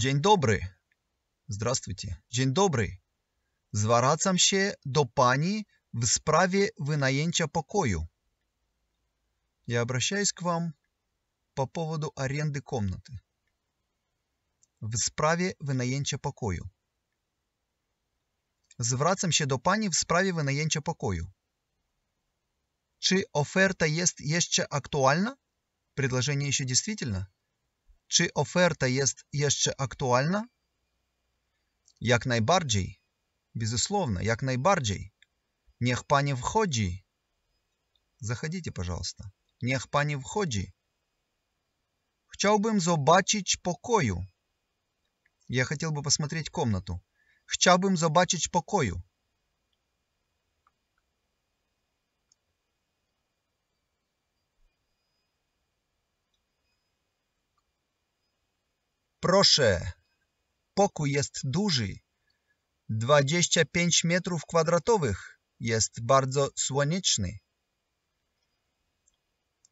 День добрый. Здравствуйте. День добрый. Зварацам ще до пани в справе вынаяния покою. Я обращаюсь к вам по поводу аренды комнаты. В справе вынаяния покою. Зврацам ще до пани в справе винаяття покою. Чи оферта есть еще актуальна? Предложение еще действительно? Czy oferta jest jeszcze aktualna? Jak najbardziej. Безусловно, jak najbardziej. Niech pani wchodzi. Zachodzicie, пожалуйста. Niech pani wchodzi. Chciałbym zobaczyć pokoju. Я хотел бы посмотреть комнату. Chciałbym zobaczyć pokoju. Proszę, pokój jest duży. 25 metrów kwadratowych. Jest bardzo słoneczny.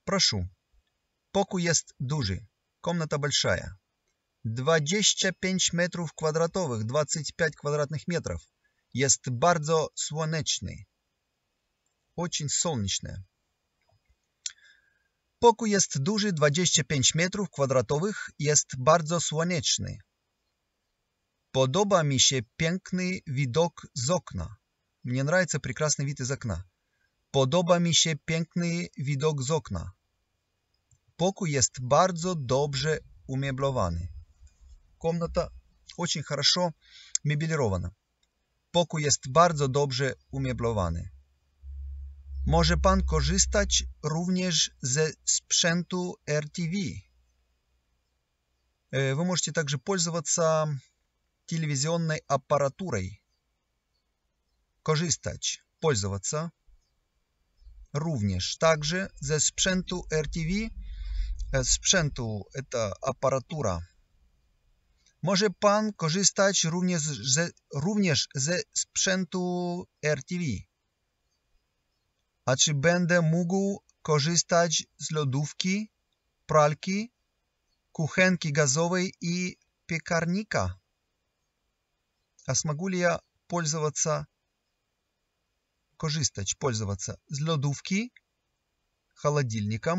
Proszę. Pokój jest duży. Komnata большая. 25 metrów kwadratowych, 25 kwadratnych metrów. Jest bardzo słoneczny. Очень солнечная. Pokój jest duży, 25 metrów kwadratowych, jest bardzo słoneczny. Podoba mi się piękny widok z okna. Мне нравится прекрасный вид из окна. Podoba mi się piękny widok z okna. Pokój jest bardzo dobrze umeblowany. Komnata очень хорошо мебелирована. Pokój jest bardzo dobrze umeblowany. Może Pan korzystać również ze sprzętu RTV. Вы e, także также пользоваться телевизионной aparaturą. Korzystać, пользоваться. Również także ze sprzętu RTV. E, sprzętu to aparatura. Może Pan korzystać również ze, również ze sprzętu RTV. A czy będę mógł korzystać z lodówki, pralki, kuchenki газовой и пекарника? А смогу ли я пользоваться, користач, пользоваться с лодувки, холодильником,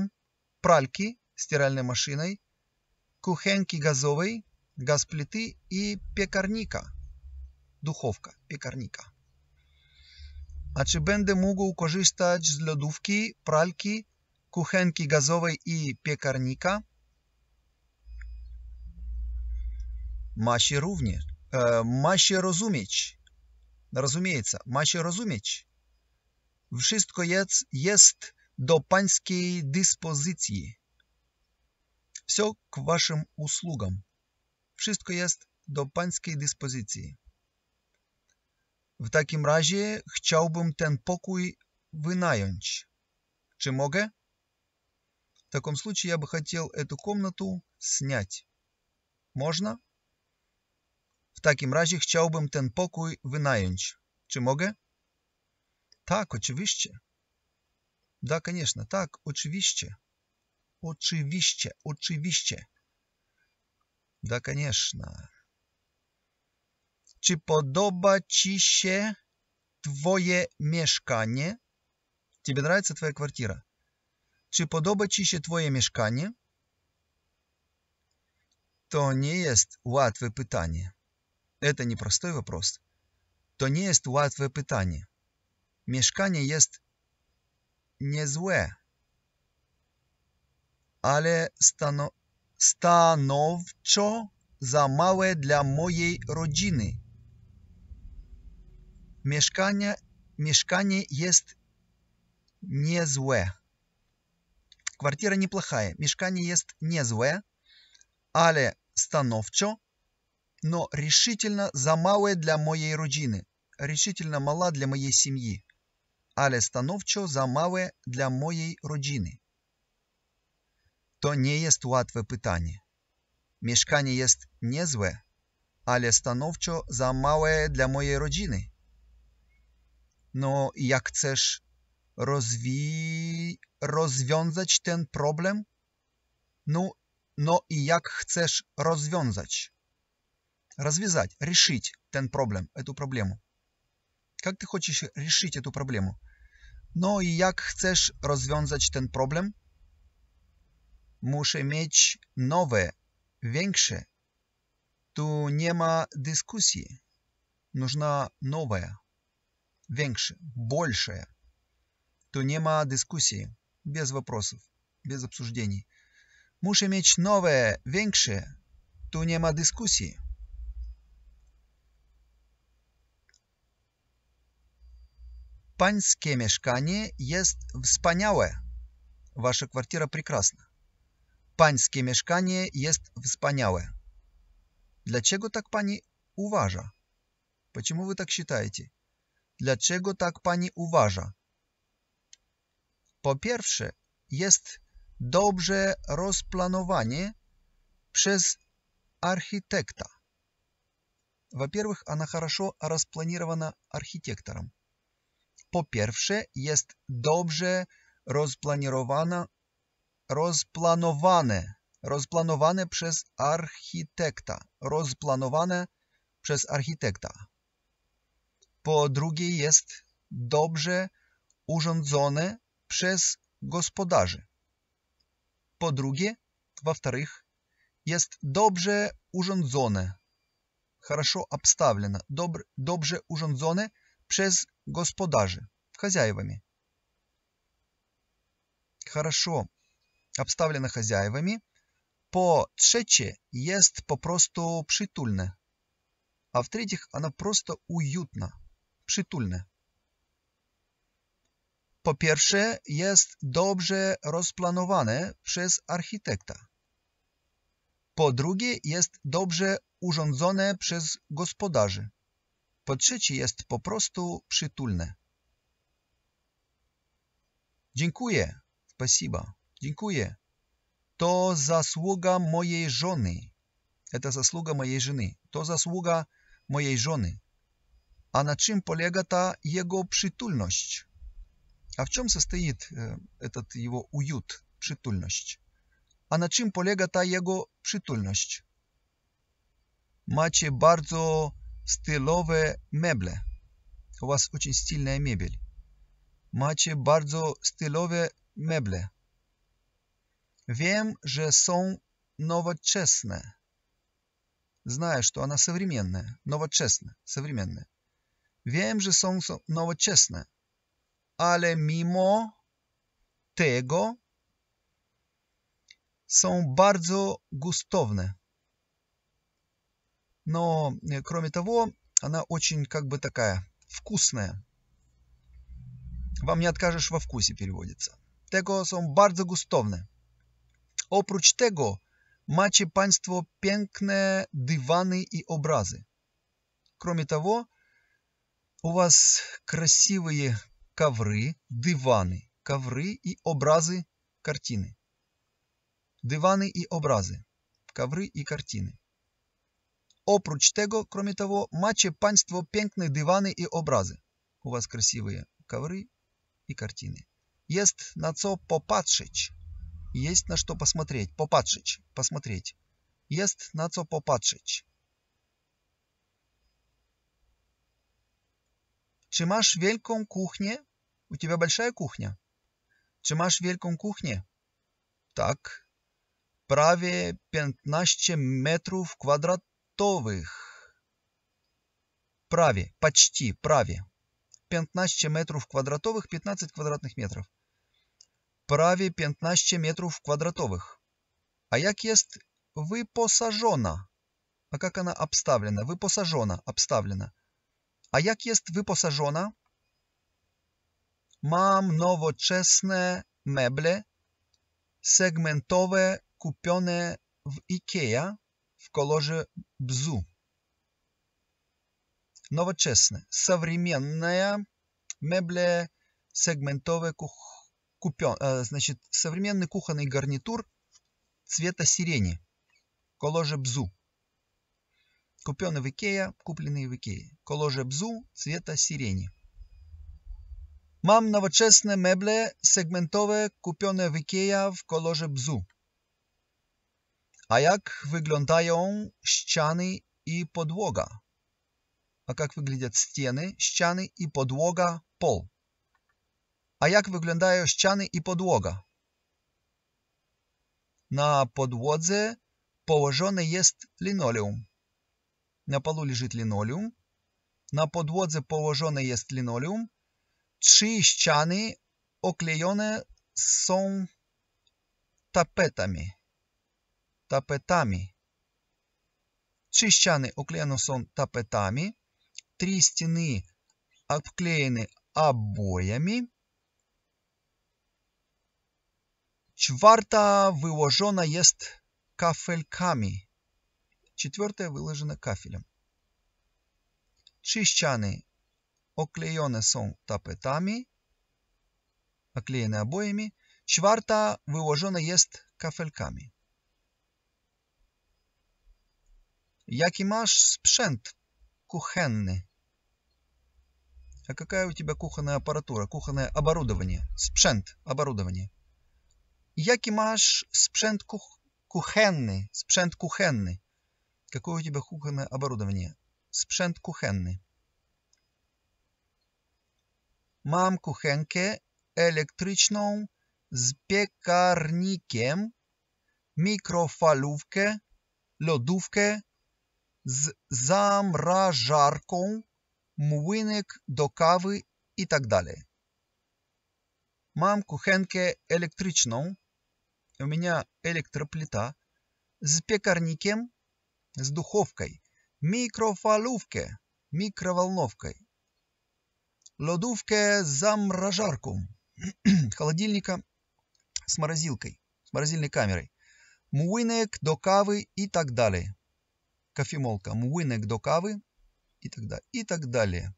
пральки, стиральной машиной, кухенки газовой, газ плиты и пекарника, духовка, пекарника. A czy będę mógł korzystać z lodówki, pralki, kuchenki gazowej i piekarnika? Ma się również. E, ma się rozumieć. Rozumiecie, ma się rozumieć. Wszystko jest, jest do pańskiej dyspozycji. Wszystko k waszym usługom. Wszystko jest do pańskiej dyspozycji. W takim razie chciałbym ten pokój wynająć. Czy mogę? В таком случае я бы хотел эту комнату снять. Можно? W takim razie chciałbym ten pokój wynająć. Czy mogę? Tak, oczywiście. Да, конечно, tak, oczywiście. Oczywiście, oczywiście. Да, конечно. Czy podoba ci się twoje mieszkanie? Тебе нравится твоя квартира? Czy podoba ci się twoje mieszkanie? To nie jest łatwe pytanie. Это непростой вопрос. To nie jest łatwe pytanie. Mieszkanie jest niezłe, ale stanowczo za małe dla mojej rodziny. Mieszkanie, mieszkanie jest niezłe. Квартира неплохая. Mieszkanie jest niezłe, ale stanowczo, но решительно за малое для моей родины. Решительно мала для моей семьи. Але становчо за малое для моей родины. To nie jest łatwe pytanie. Mieszkanie jest niezłe, ale stanowczo za małe dla mojej rodziny. No, jak chcesz rozwi... rozwiązać ten problem? no, no i jak chcesz rozwiązać? rozwiązać, ryszyć ten problem, эту проблему. Как ты chcesz ryszyć эту проблему? No i jak chcesz rozwiązać ten problem? Muszę mieć nowe, większe. Tu nie ma dyskusji. Нужна новая. większy, большее. Tu nie ma dyskusji, bez вопросов, bez обсуждений. Muszę mieć nowe, większe. Tu nie ma dyskusji. Pańskie mieszkanie jest wspaniałe. Wasza kwartira прекрасна. Pańskie mieszkanie jest wspaniałe. Dlaczego tak pani uważa? Почему вы так считаете? Dlaczego tak pani uważa? Po pierwsze, jest dobrze rozplanowanie przez architekta. Po pierwszych, ona хорошо rozplanowana architektorem. Po pierwsze, jest dobrze rozplanowana rozplanowane, rozplanowane przez architekta, rozplanowane przez architekta. po drugie jest dobrze urządzone przez gospodarzy. Po drugie, во-вторых, jest dobrze urządzone, хорошо обставлено, добр, dobrze urządzone przez gospodarzy, хозяевами. Хорошо обставлено хозяевами. По trzecie jest po prostu przytulne, а в-третьих, она просто уютна. przytulne. Po pierwsze, jest dobrze rozplanowane przez architekta. Po drugie, jest dobrze urządzone przez gospodarzy. Po trzecie, jest po prostu przytulne. Dziękuję. Спасибо. Dziękuję. To zasługa mojej żony. To zasługa mojej żony. To zasługa mojej żony a na czym polega ta jego przytulność? A w czym состоит Ten jego ujut, przytulność? A na czym polega ta jego przytulność? Macie bardzo stylowe meble. U was, очень стильная Macie bardzo stylowe meble. Wiem, że są nowoczesne. Знаю, что она современная, nowoczesne, современная. Wiem, że są nowoczesne, ale mimo tego są bardzo густовны. Но, кроме того, она очень как бы такая вкусная. Вам не откажешь во вкусе переводится. Tego są bardzo gustowne. Oprócz tego macie Państwo piękne dywany i obrazy. Кроме того, у вас красивые ковры, диваны, ковры и образы, картины. Диваны и образы, ковры и картины. Опrócz того, кроме того, маче панство piękne диваны и образы. У вас красивые ковры и картины. Есть на что popatrzeć. Есть на что посмотреть. Popatrzeć. Посмотреть. Есть на что popatrzeć. Czy masz wielką kuchnię? У тебя большая кухня? Czy masz wielką kuchnię? Tak. Prawie 15 metrów kwadratowych. Праве, почти праве. 15 метров квадратовых, 15 квадратных метров. Праве 15 метров квадратовых. А як есть выпосажена? А как она обставлена? Выпосажена, обставлена. A jak jest wyposażona? Mam nowoczesne meble segmentowe kupione w IKEA w kolorze bzu. Nowoczesne, современные meble segmentowe kupione, значит, современный кухонный гарнитур цвета сирени, коложе бзу. Kupione в Икеа, купленный в Икее. Колорze бзу цвета сирени. Mam nowoczesne meble segmentowe kupione w w kolorze bzu. A jak wyglądają ściany i podłoga? A jak wyglądają ściany, ściany i podłoga, pol? A jak wyglądają ściany i podłoga? Na podłodze położone jest linoleum. На полу лежит линолеум. На ściany положенный есть линолеум. Trzy ściany oklejone są tapetami. Tapetami. Trzy ściany oklejone są tapetami. Три стены обклеены обоями. Czwarta wyłożona jest kafelkami. четвертая выложена кафелем. Шишчаны оклеены сон тапетами, оклеены обоями, четвертая выложена есть кафельками. Який маш sprzęt кухенный, А какая у тебя кухонная аппаратура, кухонное оборудование? Спшент, оборудование. Який маш спшент кух... кухенный, спшент кухенный. Какое у тебя кухонное оборудование? Спшент кухенный. Мам кухенке електричном с пекарником, микрофалювке, лодувке, с замражарком, муинек до кавы и так далее. Мам кухенке электричном, у меня электроплита, с пекарником, с духовкой, микрофалувке, микроволновкой, лодувке замражарку, холодильника с морозилкой, с морозильной камерой, муинек до кавы и так далее. Кофемолка, муинек до кавы и так далее. И так далее.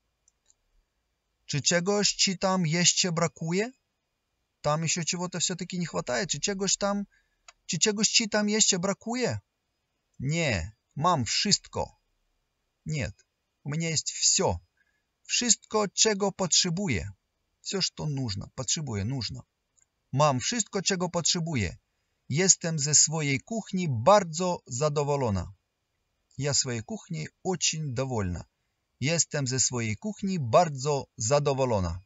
Czy czegoś ci там еще brakuje? там еще чего-то все-таки не хватает? чего czegoś там czy czegoś ci там еще brakuje? Не Mam wszystko. Nie, u mnie jest Wszystko, czego potrzebuję. Все, to нужно. Potrzebuję, нужно. Mam wszystko, czego potrzebuję. Jestem ze swojej kuchni bardzo zadowolona. Ja swojej kuchni очень довольна. Jestem ze swojej kuchni bardzo zadowolona.